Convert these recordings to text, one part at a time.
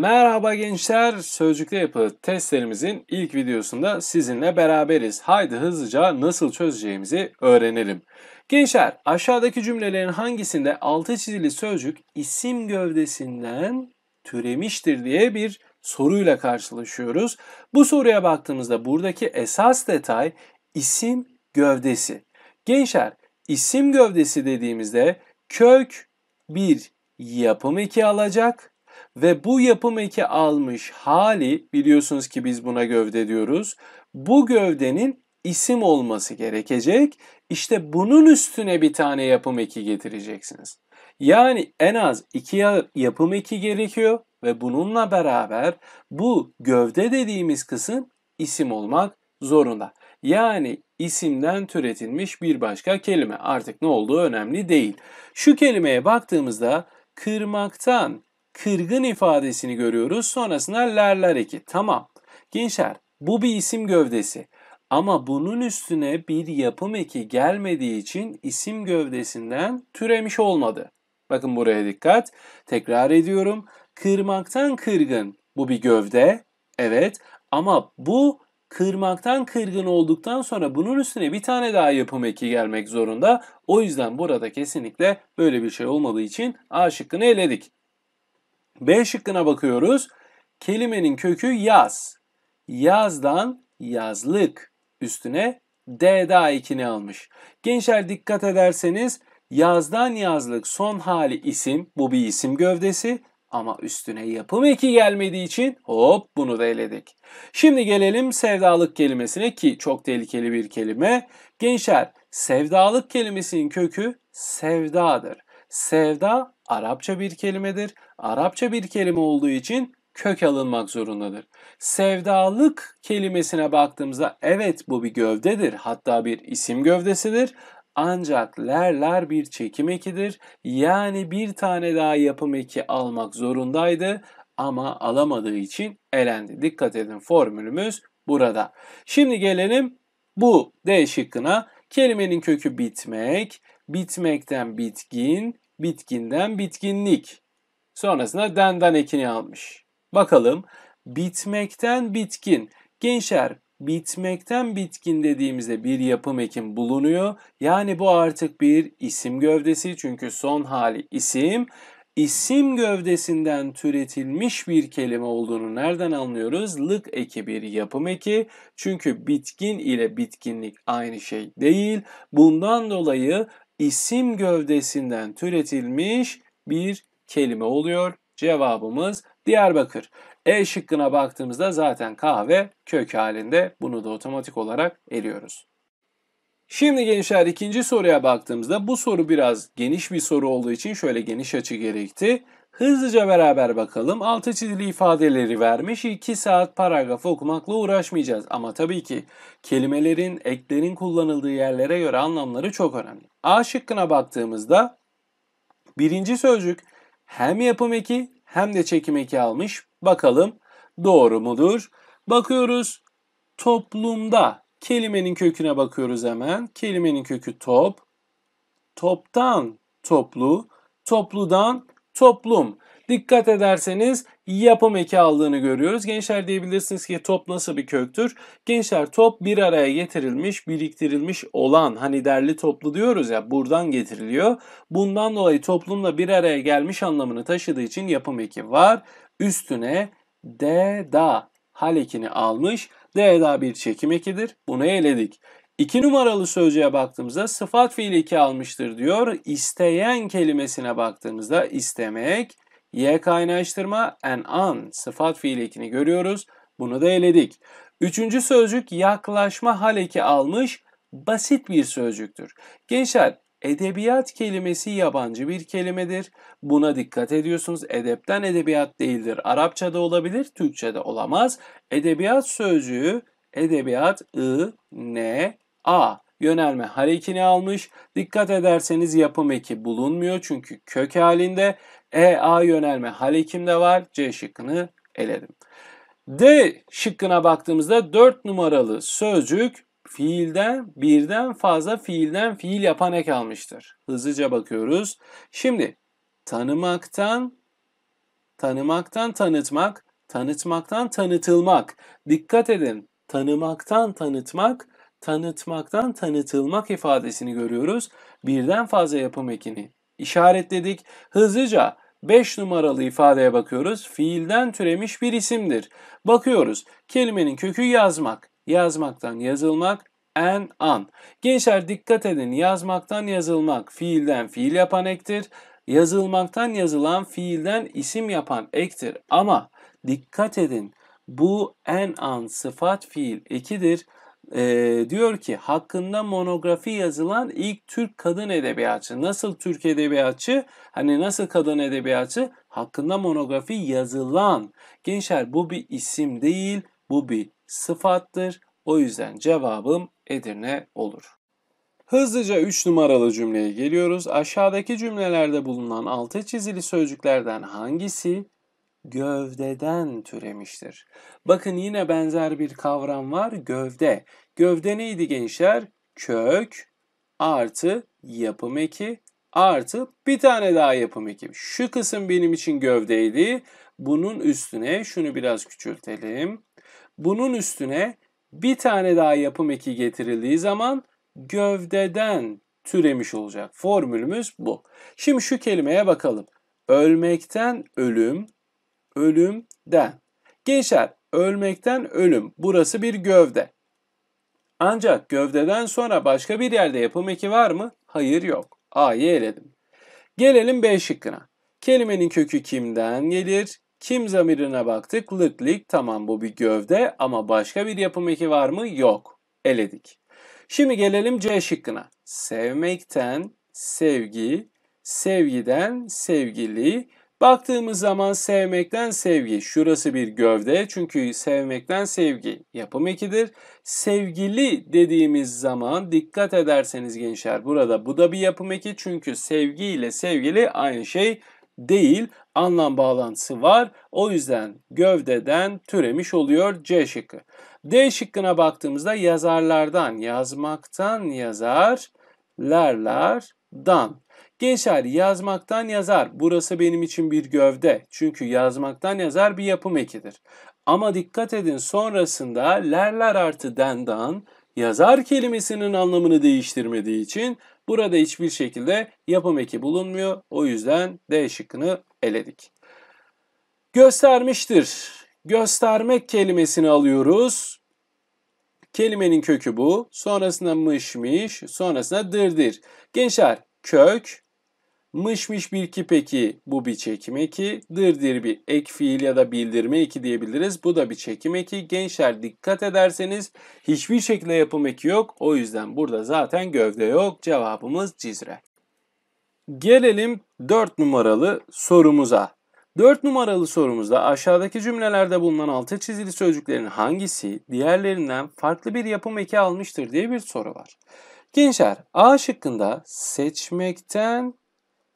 Merhaba gençler, sözcükle Yapı testlerimizin ilk videosunda sizinle beraberiz. Haydi hızlıca nasıl çözeceğimizi öğrenelim. Gençler, aşağıdaki cümlelerin hangisinde altı çizili sözcük isim gövdesinden türemiştir diye bir soruyla karşılaşıyoruz. Bu soruya baktığımızda buradaki esas detay isim gövdesi. Gençler, isim gövdesi dediğimizde kök bir yapım iki alacak ve bu yapım eki almış hali biliyorsunuz ki biz buna gövde diyoruz. Bu gövdenin isim olması gerekecek. İşte bunun üstüne bir tane yapım eki getireceksiniz. Yani en az iki yapım eki gerekiyor ve bununla beraber bu gövde dediğimiz kısım isim olmak zorunda. Yani isimden türetilmiş bir başka kelime. Artık ne olduğu önemli değil. Şu kelimeye baktığımızda kırmaktan kırgın ifadesini görüyoruz. Sonrasında lerler eki. Tamam. Gençler bu bir isim gövdesi. Ama bunun üstüne bir yapım eki gelmediği için isim gövdesinden türemiş olmadı. Bakın buraya dikkat. Tekrar ediyorum. Kırmaktan kırgın. Bu bir gövde. Evet. Ama bu kırmaktan kırgın olduktan sonra bunun üstüne bir tane daha yapım eki gelmek zorunda. O yüzden burada kesinlikle böyle bir şey olmadığı için A şıkkını eledik. B şıkkına bakıyoruz. Kelimenin kökü yaz. Yazdan yazlık üstüne D daha ikini almış. Gençler dikkat ederseniz yazdan yazlık son hali isim. Bu bir isim gövdesi ama üstüne yapım eki gelmediği için hop bunu da eledik. Şimdi gelelim sevdalık kelimesine ki çok tehlikeli bir kelime. Gençler sevdalık kelimesinin kökü sevdadır. Sevda Arapça bir kelimedir Arapça bir kelime olduğu için kök alınmak zorundadır. Sevdalık kelimesine baktığımızda evet bu bir gövdedir. Hatta bir isim gövdesidir. Ancak lerler bir çekim ekidir. Yani bir tane daha yapım eki almak zorundaydı ama alamadığı için elendi. Dikkat edin formülümüz burada. Şimdi gelelim bu D şıkkına. Kelimenin kökü bitmek, bitmekten bitkin, bitkinden bitkinlik. Sonrasında denden ekini almış. Bakalım bitmekten bitkin. Gençler bitmekten bitkin dediğimizde bir yapım ekim bulunuyor. Yani bu artık bir isim gövdesi çünkü son hali isim. İsim gövdesinden türetilmiş bir kelime olduğunu nereden anlıyoruz? Lık eki bir yapım eki. Çünkü bitkin ile bitkinlik aynı şey değil. Bundan dolayı isim gövdesinden türetilmiş bir kelime oluyor. Cevabımız Diyarbakır. E şıkkına baktığımızda zaten kahve kök halinde. Bunu da otomatik olarak eliyoruz. Şimdi gençler ikinci soruya baktığımızda bu soru biraz geniş bir soru olduğu için şöyle geniş açı gerekti. Hızlıca beraber bakalım. Altı çizili ifadeleri vermiş. 2 saat paragrafı okumakla uğraşmayacağız. Ama tabii ki kelimelerin, eklerin kullanıldığı yerlere göre anlamları çok önemli. A şıkkına baktığımızda birinci sözcük hem yapım eki hem de çekim eki almış. Bakalım doğru mudur? Bakıyoruz toplumda kelimenin köküne bakıyoruz hemen. Kelimenin kökü top. Toptan toplu, topludan toplum. Dikkat ederseniz yapım eki aldığını görüyoruz. Gençler diyebilirsiniz ki top nasıl bir köktür? Gençler top bir araya getirilmiş, biriktirilmiş olan hani derli toplu diyoruz ya buradan getiriliyor. Bundan dolayı toplumla bir araya gelmiş anlamını taşıdığı için yapım eki var. Üstüne de da hal ekini almış. De da bir çekim ekidir. Bunu eledik. İki numaralı sözcüğe baktığımızda sıfat fiili eki almıştır diyor. İsteyen kelimesine baktığımızda istemek Y kaynaştırma and an sıfat fiil ekini görüyoruz. Bunu da eledik. Üçüncü sözcük yaklaşma hal almış basit bir sözcüktür. Gençler edebiyat kelimesi yabancı bir kelimedir. Buna dikkat ediyorsunuz. Edepten edebiyat değildir. Arapçada olabilir, Türkçede olamaz. Edebiyat sözcüğü edebiyat ı, n, a yönelme harekini almış. Dikkat ederseniz yapım eki bulunmuyor çünkü kök halinde. E, A yönelme harekim de var. C şıkkını eledim. D şıkkına baktığımızda 4 numaralı sözcük fiilden birden fazla fiilden fiil yapan ek almıştır. Hızlıca bakıyoruz. Şimdi tanımaktan tanımaktan tanıtmak, tanıtmaktan tanıtılmak. Dikkat edin. Tanımaktan tanıtmak, tanıtmaktan tanıtılmak ifadesini görüyoruz. Birden fazla yapım ekini işaretledik. Hızlıca 5 numaralı ifadeye bakıyoruz. Fiilden türemiş bir isimdir. Bakıyoruz. Kelimenin kökü yazmak. Yazmaktan yazılmak. En an. Gençler dikkat edin. Yazmaktan yazılmak fiilden fiil yapan ektir. Yazılmaktan yazılan fiilden isim yapan ektir. Ama dikkat edin. Bu en an sıfat fiil ekidir e, diyor ki hakkında monografi yazılan ilk Türk kadın edebiyatçı. Nasıl Türk edebiyatçı? Hani nasıl kadın edebiyatçı? Hakkında monografi yazılan. Gençler bu bir isim değil, bu bir sıfattır. O yüzden cevabım Edirne olur. Hızlıca 3 numaralı cümleye geliyoruz. Aşağıdaki cümlelerde bulunan altı çizili sözcüklerden hangisi gövdeden türemiştir. Bakın yine benzer bir kavram var gövde. Gövde neydi gençler? Kök artı yapım eki artı bir tane daha yapım eki. Şu kısım benim için gövdeydi. Bunun üstüne şunu biraz küçültelim. Bunun üstüne bir tane daha yapım eki getirildiği zaman gövdeden türemiş olacak. Formülümüz bu. Şimdi şu kelimeye bakalım. Ölmekten ölüm, ölümden. Gençler ölmekten ölüm burası bir gövde. Ancak gövdeden sonra başka bir yerde yapım eki var mı? Hayır yok. A'yı eledim. Gelelim B şıkkına. Kelimenin kökü kimden gelir? Kim zamirine baktık. Lık lik tamam bu bir gövde ama başka bir yapım eki var mı? Yok. Eledik. Şimdi gelelim C şıkkına. Sevmekten sevgi, sevgiden sevgili, Baktığımız zaman sevmekten sevgi şurası bir gövde çünkü sevmekten sevgi yapım ekidir. Sevgili dediğimiz zaman dikkat ederseniz gençler burada bu da bir yapım eki çünkü sevgi ile sevgili aynı şey değil anlam bağlantısı var. O yüzden gövdeden türemiş oluyor C şıkkı. D şıkkına baktığımızda yazarlardan yazmaktan yazar lerlerdan Genç yazmaktan yazar. Burası benim için bir gövde. Çünkü yazmaktan yazar bir yapım ekidir. Ama dikkat edin sonrasında lerler artı dendan yazar kelimesinin anlamını değiştirmediği için burada hiçbir şekilde yapım eki bulunmuyor. O yüzden D şıkkını eledik. Göstermiştir. Göstermek kelimesini alıyoruz. Kelimenin kökü bu. Sonrasında mışmış, sonrasında dırdır. Gençler kök Mışmış bir ki peki bu bir çekim eki. Dırdır bir ek fiil ya da bildirme eki diyebiliriz. Bu da bir çekim eki. Gençler dikkat ederseniz hiçbir şekilde yapım eki yok. O yüzden burada zaten gövde yok. Cevabımız cizre. Gelelim 4 numaralı sorumuza. 4 numaralı sorumuzda aşağıdaki cümlelerde bulunan altı çizili sözcüklerin hangisi diğerlerinden farklı bir yapım eki almıştır diye bir soru var. Gençler A şıkkında seçmekten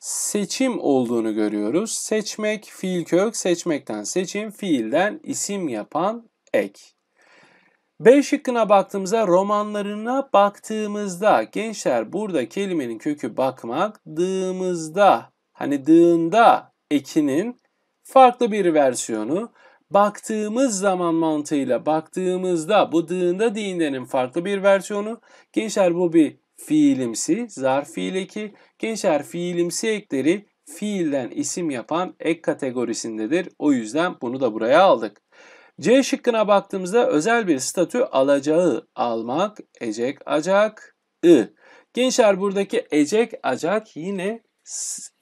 seçim olduğunu görüyoruz. Seçmek fiil kök, seçmekten seçim, fiilden isim yapan ek. B şıkkına baktığımızda romanlarına baktığımızda gençler burada kelimenin kökü bakmak dığımızda hani dığında ekinin farklı bir versiyonu baktığımız zaman mantığıyla baktığımızda bu dığında diğindenin farklı bir versiyonu gençler bu bir fiilimsi zarf fiil eki Gençler fiilimsi ekleri fiilden isim yapan ek kategorisindedir. O yüzden bunu da buraya aldık. C şıkkına baktığımızda özel bir statü alacağı almak, ecek, acak, ı. Gençler buradaki ecek, acak yine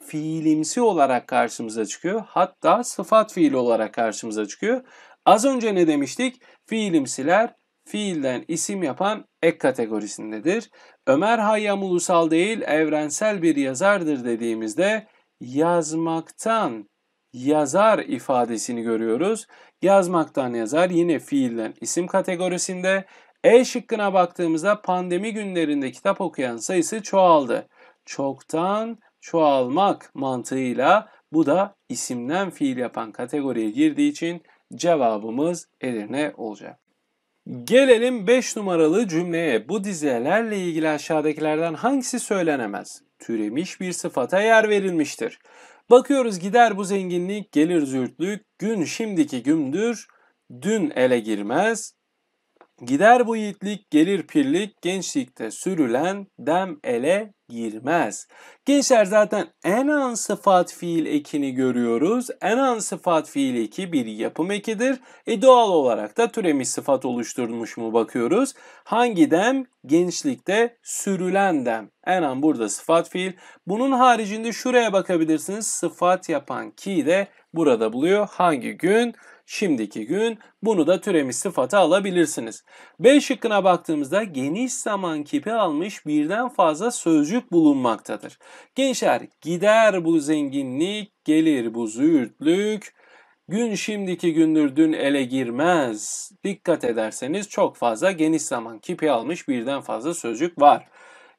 fiilimsi olarak karşımıza çıkıyor. Hatta sıfat fiili olarak karşımıza çıkıyor. Az önce ne demiştik? Fiilimsiler fiilden isim yapan ek kategorisindedir. Ömer Hayyam ulusal değil evrensel bir yazardır dediğimizde yazmaktan yazar ifadesini görüyoruz. Yazmaktan yazar yine fiilden isim kategorisinde. E şıkkına baktığımızda pandemi günlerinde kitap okuyan sayısı çoğaldı. Çoktan çoğalmak mantığıyla bu da isimden fiil yapan kategoriye girdiği için cevabımız Edirne olacak. Gelelim 5 numaralı cümleye. Bu dizelerle ilgili aşağıdakilerden hangisi söylenemez? Türemiş bir sıfata yer verilmiştir. Bakıyoruz gider bu zenginlik, gelir zürtlük, gün şimdiki gümdür, dün ele girmez, Gider bu yiğitlik gelir pirlik gençlikte sürülen dem ele girmez. Gençler zaten en an sıfat fiil ekini görüyoruz. En an sıfat fiil eki bir yapım ekidir. E doğal olarak da türemiş sıfat oluşturmuş mu bakıyoruz. Hangi dem? Gençlikte sürülen dem. En an burada sıfat fiil. Bunun haricinde şuraya bakabilirsiniz. Sıfat yapan ki de burada buluyor. Hangi gün? Şimdiki gün. Bunu da türemi sıfatı alabilirsiniz. B şıkkına baktığımızda geniş zaman kipi almış birden fazla sözcük bulunmaktadır. Gençler gider bu zenginlik, gelir bu züğürtlük, gün şimdiki gündür dün ele girmez. Dikkat ederseniz çok fazla geniş zaman kipi almış birden fazla sözcük var.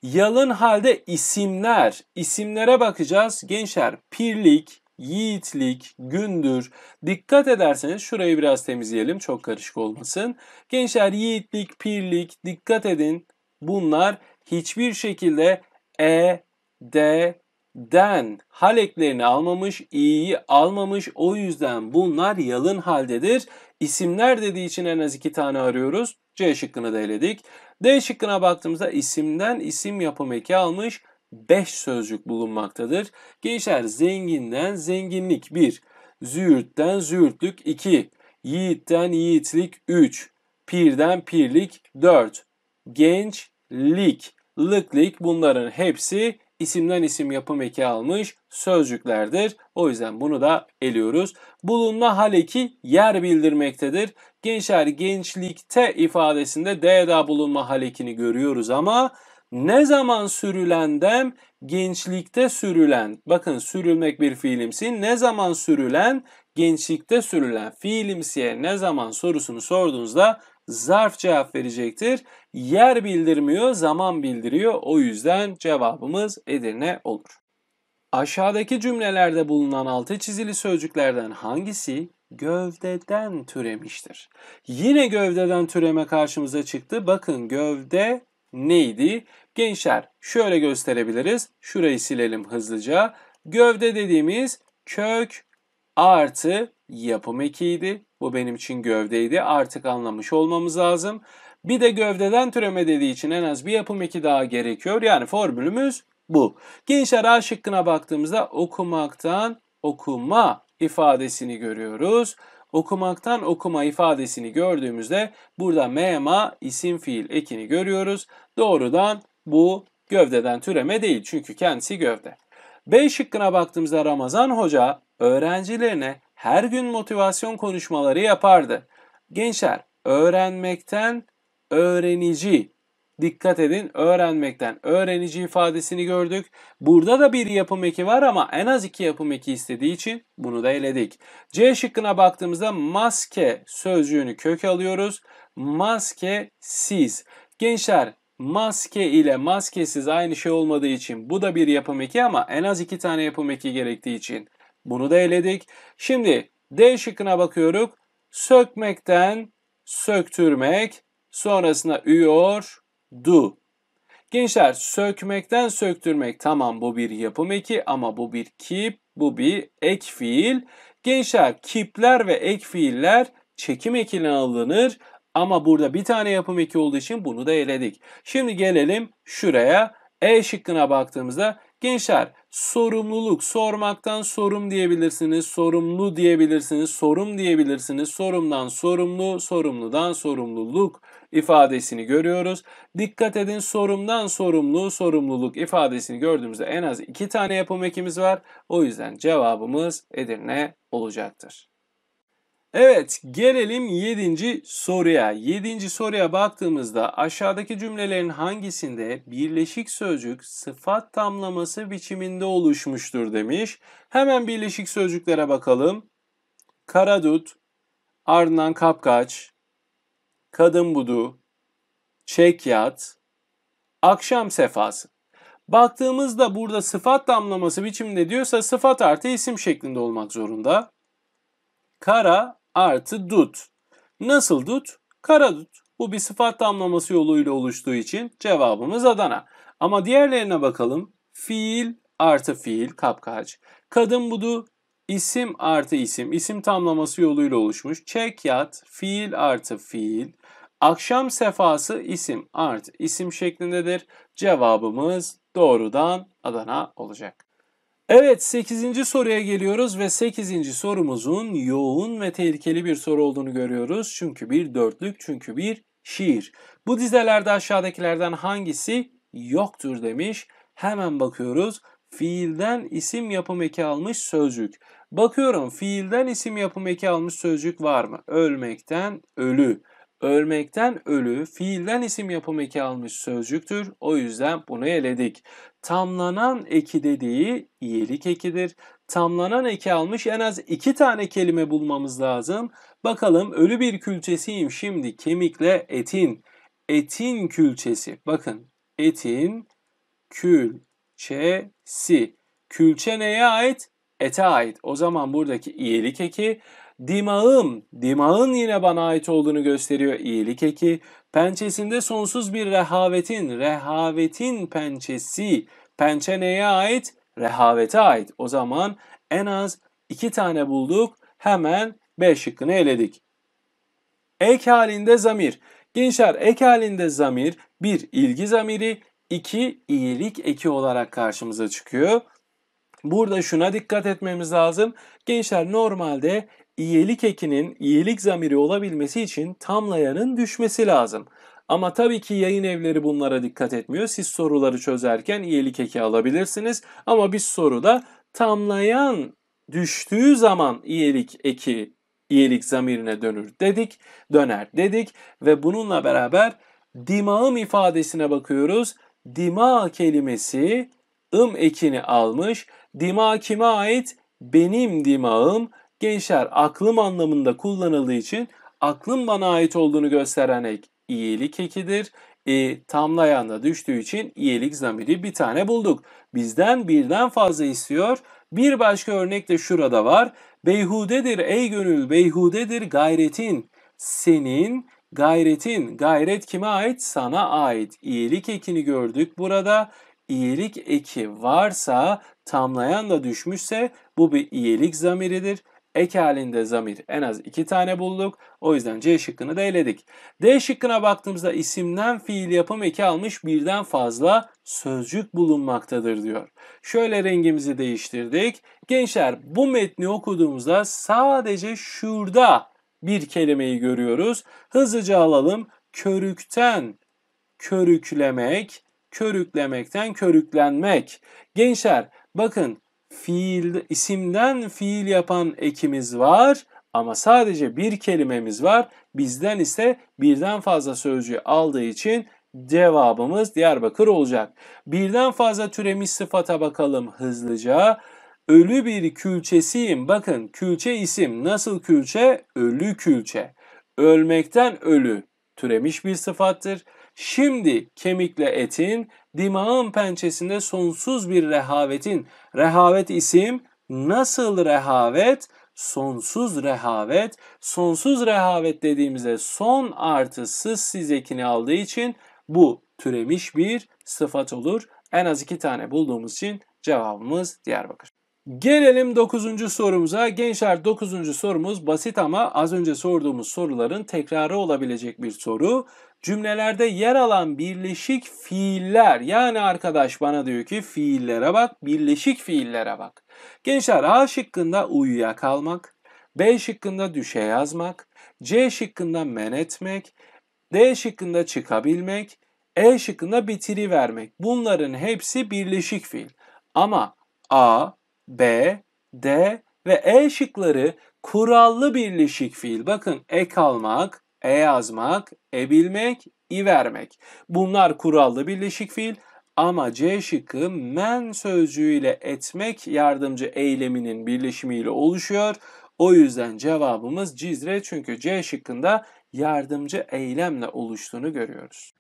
Yalın halde isimler. İsimlere bakacağız. Gençler pirlik, yiğitlik, gündür. Dikkat ederseniz şurayı biraz temizleyelim çok karışık olmasın. Gençler yiğitlik, pirlik dikkat edin. Bunlar hiçbir şekilde e, d, den haleklerini almamış, i'yi almamış. O yüzden bunlar yalın haldedir. İsimler dediği için en az iki tane arıyoruz. C şıkkını da eledik. D şıkkına baktığımızda isimden isim yapım eki almış. 5 sözcük bulunmaktadır. Gençler zenginden zenginlik 1, züğürtten züğürtlük 2, yiğitten yiğitlik 3, pirden pirlik 4, gençlik, lıklik bunların hepsi isimden isim yapım eki almış sözcüklerdir. O yüzden bunu da eliyoruz. Bulunma haleki yer bildirmektedir. Gençler gençlikte ifadesinde D'da bulunma halekini görüyoruz ama ne zaman sürülen dem? Gençlikte sürülen. Bakın sürülmek bir fiilimsi. Ne zaman sürülen? Gençlikte sürülen. Fiilimsiye ne zaman sorusunu sorduğunuzda zarf cevap verecektir. Yer bildirmiyor, zaman bildiriyor. O yüzden cevabımız Edirne olur. Aşağıdaki cümlelerde bulunan altı çizili sözcüklerden hangisi gövdeden türemiştir? Yine gövdeden türeme karşımıza çıktı. Bakın gövde neydi? Gençler şöyle gösterebiliriz. Şurayı silelim hızlıca. Gövde dediğimiz kök artı yapım ekiydi. Bu benim için gövdeydi. Artık anlamış olmamız lazım. Bir de gövdeden türeme dediği için en az bir yapım eki daha gerekiyor. Yani formülümüz bu. Gençler A şıkkına baktığımızda okumaktan okuma ifadesini görüyoruz. Okumaktan okuma ifadesini gördüğümüzde burada mema isim fiil ekini görüyoruz. Doğrudan bu gövdeden türeme değil çünkü kendisi gövde. B şıkkına baktığımızda Ramazan Hoca öğrencilerine her gün motivasyon konuşmaları yapardı. Gençler öğrenmekten öğrenici Dikkat edin öğrenmekten öğrenici ifadesini gördük. Burada da bir yapım eki var ama en az iki yapım eki istediği için bunu da eledik. C şıkkına baktığımızda maske sözcüğünü kök alıyoruz. Maske siz. Gençler maske ile maskesiz aynı şey olmadığı için bu da bir yapım eki ama en az iki tane yapım eki gerektiği için bunu da eledik. Şimdi D şıkkına bakıyoruz. Sökmekten söktürmek sonrasında üyor do. Gençler sökmekten söktürmek tamam bu bir yapım eki ama bu bir keep, bu bir ek fiil. Gençler keep'ler ve ek fiiller çekim ekine alınır ama burada bir tane yapım eki olduğu için bunu da eledik. Şimdi gelelim şuraya. E şıkkına baktığımızda gençler sorumluluk sormaktan sorum diyebilirsiniz, sorumlu diyebilirsiniz, sorum diyebilirsiniz, sorumdan sorumlu, sorumludan sorumluluk ifadesini görüyoruz. Dikkat edin sorumdan sorumlu, sorumluluk ifadesini gördüğümüzde en az iki tane yapım ekimiz var. O yüzden cevabımız Edirne olacaktır. Evet gelelim 7. soruya. 7. soruya baktığımızda aşağıdaki cümlelerin hangisinde birleşik sözcük sıfat tamlaması biçiminde oluşmuştur demiş. Hemen birleşik sözcüklere bakalım. Karadut, ardından kapkaç, kadın budu, çekyat, şey akşam sefası. Baktığımızda burada sıfat damlaması biçiminde diyorsa sıfat artı isim şeklinde olmak zorunda. Kara artı dut. Nasıl dut? Kara dut. Bu bir sıfat damlaması yoluyla oluştuğu için cevabımız Adana. Ama diğerlerine bakalım. Fiil artı fiil kapkaç. Kadın budu isim artı isim. İsim tamlaması yoluyla oluşmuş. Çekyat fiil artı fiil. Akşam sefası isim art isim şeklindedir. Cevabımız doğrudan Adana olacak. Evet 8. soruya geliyoruz ve 8. sorumuzun yoğun ve tehlikeli bir soru olduğunu görüyoruz. Çünkü bir dörtlük, çünkü bir şiir. Bu dizelerde aşağıdakilerden hangisi yoktur demiş. Hemen bakıyoruz. Fiilden isim yapım eki almış sözcük. Bakıyorum fiilden isim yapım eki almış sözcük var mı? Ölmekten ölü. Ölmekten ölü fiilden isim yapım eki almış sözcüktür. O yüzden bunu eledik. Tamlanan eki dediği iyilik ekidir. Tamlanan eki almış en az iki tane kelime bulmamız lazım. Bakalım ölü bir külçesiyim şimdi kemikle etin. Etin külçesi. Bakın etin külçesi. Külçe neye ait? Ete ait. O zaman buradaki iyilik eki Dimağım, dimağın yine bana ait olduğunu gösteriyor iyilik eki. Pençesinde sonsuz bir rehavetin, rehavetin pençesi. Pençe neye ait? Rehavete ait. O zaman en az iki tane bulduk. Hemen B şıkkını eledik. Ek halinde zamir. Gençler ek halinde zamir bir ilgi zamiri iki iyilik eki olarak karşımıza çıkıyor. Burada şuna dikkat etmemiz lazım. Gençler normalde iyilik ekinin iyilik zamiri olabilmesi için tamlayanın düşmesi lazım. Ama tabii ki yayın evleri bunlara dikkat etmiyor. Siz soruları çözerken iyilik eki alabilirsiniz. Ama bir soru da tamlayan düştüğü zaman iyilik eki iyilik zamirine dönür dedik, döner dedik ve bununla beraber dimağım ifadesine bakıyoruz. Dima kelimesi ım ekini almış. Dima kime ait? Benim dimağım. Gençler aklım anlamında kullanıldığı için aklım bana ait olduğunu gösteren ek iyilik ekidir. E, tamlayan da düştüğü için iyilik zamiri bir tane bulduk. Bizden birden fazla istiyor. Bir başka örnek de şurada var. Beyhudedir ey gönül beyhudedir gayretin. Senin gayretin. Gayret kime ait? Sana ait. İyilik ekini gördük burada. İyilik eki varsa tamlayan da düşmüşse bu bir iyilik zamiridir. Ek halinde zamir en az iki tane bulduk. O yüzden C şıkkını da eledik. D şıkkına baktığımızda isimden fiil yapım eki almış birden fazla sözcük bulunmaktadır diyor. Şöyle rengimizi değiştirdik. Gençler bu metni okuduğumuzda sadece şurada bir kelimeyi görüyoruz. Hızlıca alalım. Körükten körüklemek, körüklemekten körüklenmek. Gençler bakın fiil, isimden fiil yapan ekimiz var ama sadece bir kelimemiz var. Bizden ise birden fazla sözcüğü aldığı için cevabımız Diyarbakır olacak. Birden fazla türemiş sıfata bakalım hızlıca. Ölü bir külçesiyim. Bakın külçe isim. Nasıl külçe? Ölü külçe. Ölmekten ölü türemiş bir sıfattır. Şimdi kemikle etin, dimağın pençesinde sonsuz bir rehavetin, rehavet isim, nasıl rehavet? Sonsuz rehavet, sonsuz rehavet dediğimizde son artısı sizekini aldığı için bu türemiş bir sıfat olur. En az iki tane bulduğumuz için cevabımız Diyarbakır. Gelelim 9. sorumuza. Gençler 9. sorumuz basit ama az önce sorduğumuz soruların tekrarı olabilecek bir soru cümlelerde yer alan birleşik fiiller yani arkadaş bana diyor ki fiillere bak birleşik fiillere bak. Gençler A şıkkında uyuyakalmak, B şıkkında düşe yazmak, C şıkkında men etmek, D şıkkında çıkabilmek, E şıkkında bitiri vermek. Bunların hepsi birleşik fiil. Ama A, B, D ve E şıkları kurallı birleşik fiil. Bakın ek almak, e yazmak, e bilmek, i vermek. Bunlar kurallı birleşik fiil ama C şıkkı men sözcüğüyle etmek yardımcı eyleminin birleşimiyle oluşuyor. O yüzden cevabımız Cizre çünkü C şıkkında yardımcı eylemle oluştuğunu görüyoruz.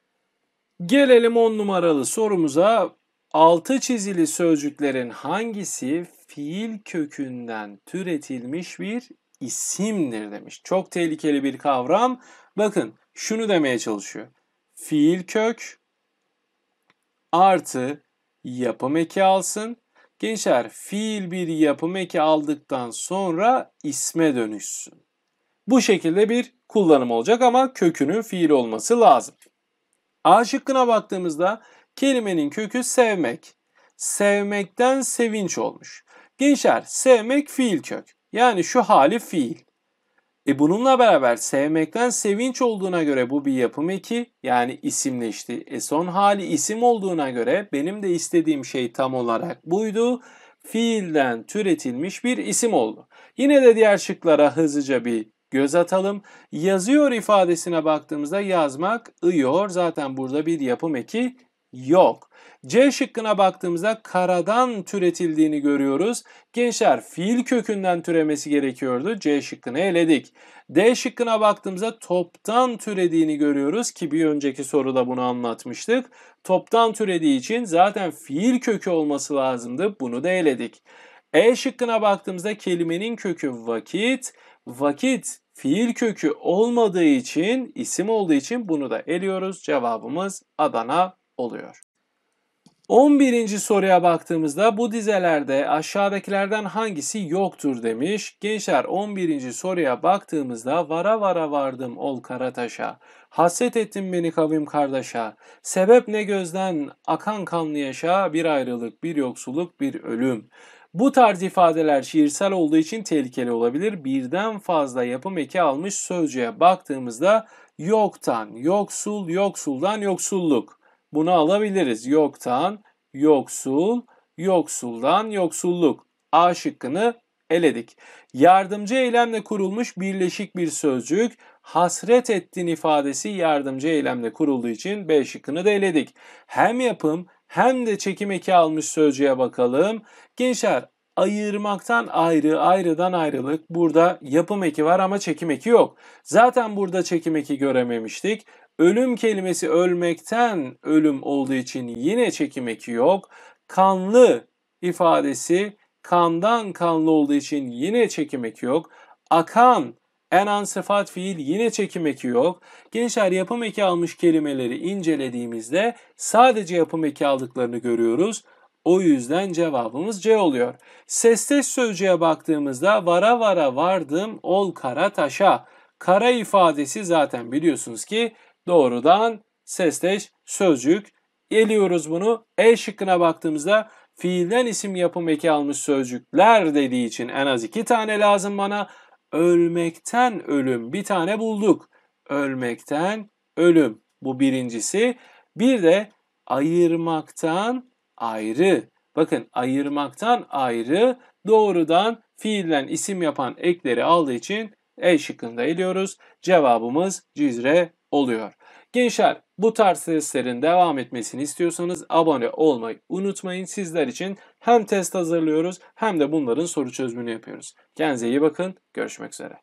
Gelelim 10 numaralı sorumuza. Altı çizili sözcüklerin hangisi fiil kökünden türetilmiş bir isimdir demiş. Çok tehlikeli bir kavram. Bakın şunu demeye çalışıyor. Fiil kök artı yapım eki alsın. Gençler fiil bir yapım eki aldıktan sonra isme dönüşsün. Bu şekilde bir kullanım olacak ama kökünün fiil olması lazım. A şıkkına baktığımızda kelimenin kökü sevmek. Sevmekten sevinç olmuş. Gençler sevmek fiil kök. Yani şu hali fiil. E bununla beraber sevmekten sevinç olduğuna göre bu bir yapım eki yani isimleşti. E son hali isim olduğuna göre benim de istediğim şey tam olarak buydu. Fiilden türetilmiş bir isim oldu. Yine de diğer şıklara hızlıca bir göz atalım. Yazıyor ifadesine baktığımızda yazmak, ıyor zaten burada bir yapım eki Yok. C şıkkına baktığımızda karadan türetildiğini görüyoruz. Gençler fiil kökünden türemesi gerekiyordu. C şıkkını eledik. D şıkkına baktığımızda toptan türediğini görüyoruz ki bir önceki soruda bunu anlatmıştık. Toptan türediği için zaten fiil kökü olması lazımdı. Bunu da eledik. E şıkkına baktığımızda kelimenin kökü vakit. Vakit fiil kökü olmadığı için, isim olduğu için bunu da eliyoruz. Cevabımız Adana oluyor. 11. soruya baktığımızda bu dizelerde aşağıdakilerden hangisi yoktur demiş. Gençler 11. soruya baktığımızda vara vara vardım ol Karataş'a. hasret ettin beni kavim kardeşa. Sebep ne gözden akan kanlı yaşa bir ayrılık bir yoksulluk bir ölüm. Bu tarz ifadeler şiirsel olduğu için tehlikeli olabilir. Birden fazla yapım eki almış sözcüğe baktığımızda yoktan, yoksul, yoksuldan, yoksulluk. Bunu alabiliriz. Yoktan yoksul, yoksuldan yoksulluk. A şıkkını eledik. Yardımcı eylemle kurulmuş birleşik bir sözcük hasret ettin ifadesi yardımcı eylemle kurulduğu için B şıkkını da eledik. Hem yapım hem de çekim eki almış sözcüğe bakalım. Gençler ayırmaktan ayrı, ayrıdan ayrılık. Burada yapım eki var ama çekim eki yok. Zaten burada çekim eki görememiştik. Ölüm kelimesi ölmekten ölüm olduğu için yine çekim yok. Kanlı ifadesi kandan kanlı olduğu için yine çekim yok. Akan enan sıfat fiil yine çekim yok. Gençler yapım eki almış kelimeleri incelediğimizde sadece yapım eki aldıklarını görüyoruz. O yüzden cevabımız C oluyor. Sesteş sözcüğe baktığımızda vara vara vardım ol kara taşa. Kara ifadesi zaten biliyorsunuz ki doğrudan sesleş sözcük. eliyoruz bunu E şıkkına baktığımızda fiilden isim yapım eki almış sözcükler dediği için en az iki tane lazım bana. Ölmekten ölüm bir tane bulduk. Ölmekten ölüm bu birincisi. Bir de ayırmaktan ayrı. Bakın ayırmaktan ayrı doğrudan fiilden isim yapan ekleri aldığı için E şıkkında eliyoruz. Cevabımız Cizre oluyor. Gençler bu tarz testlerin devam etmesini istiyorsanız abone olmayı unutmayın. Sizler için hem test hazırlıyoruz hem de bunların soru çözümünü yapıyoruz. Kendinize iyi bakın. Görüşmek üzere.